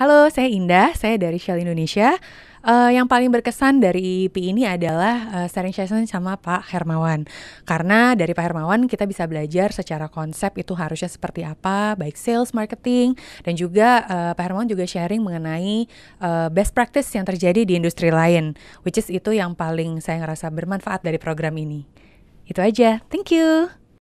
Halo, saya Indah, saya dari Shell Indonesia. Uh, yang paling berkesan dari IP ini adalah uh, sharing session sama Pak Hermawan. Karena dari Pak Hermawan kita bisa belajar secara konsep itu harusnya seperti apa, baik sales, marketing, dan juga uh, Pak Hermawan juga sharing mengenai uh, best practice yang terjadi di industri lain, which is itu yang paling saya ngerasa bermanfaat dari program ini. Itu aja, thank you.